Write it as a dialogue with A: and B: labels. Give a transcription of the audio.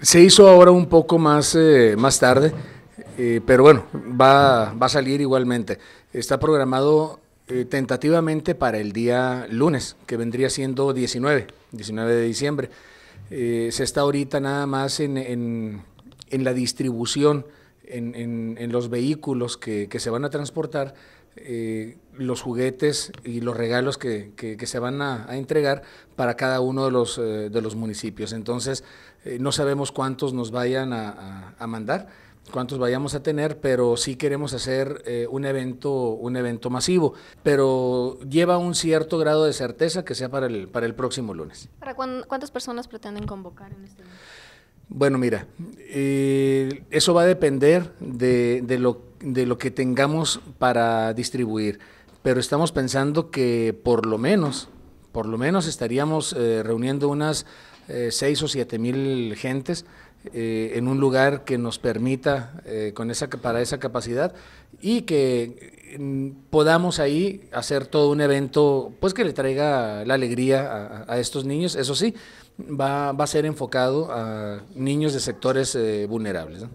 A: Se hizo ahora un poco más, eh, más tarde, eh, pero bueno, va, va, a salir igualmente. Está programado eh, tentativamente para el día lunes, que vendría siendo 19, 19 de diciembre. se está ahorita nada más en, en, en la distribución, en, en los vehículos que, que se van a transportar eh, los juguetes y los regalos que, se van a, entregar para cada uno de los, eh, de los municipios. Entonces, eh, no sabemos cuántos nos vayan a, mandar, cuántos vayamos a tener, pero sí queremos hacer un, evento, un evento masivo. Pero lleva un cierto grado de certeza que sea para el, para el próximo lunes.
B: ¿Para cuántas personas pretenden convocar en este
A: Bueno, mira, eso va a depender de, de lo que de lo que tengamos para distribuir. Pero estamos pensando que por lo menos, por lo menos estaríamos eh, reuniendo unas 6 eh, seis o siete mil gentes eh, en un lugar que nos permita con esa, para esa capacidad y que mm, podamos ahí hacer todo un evento pues que le traiga la alegría a, estos niños. Eso sí, va, va, a ser enfocado a niños de sectores vulnerables.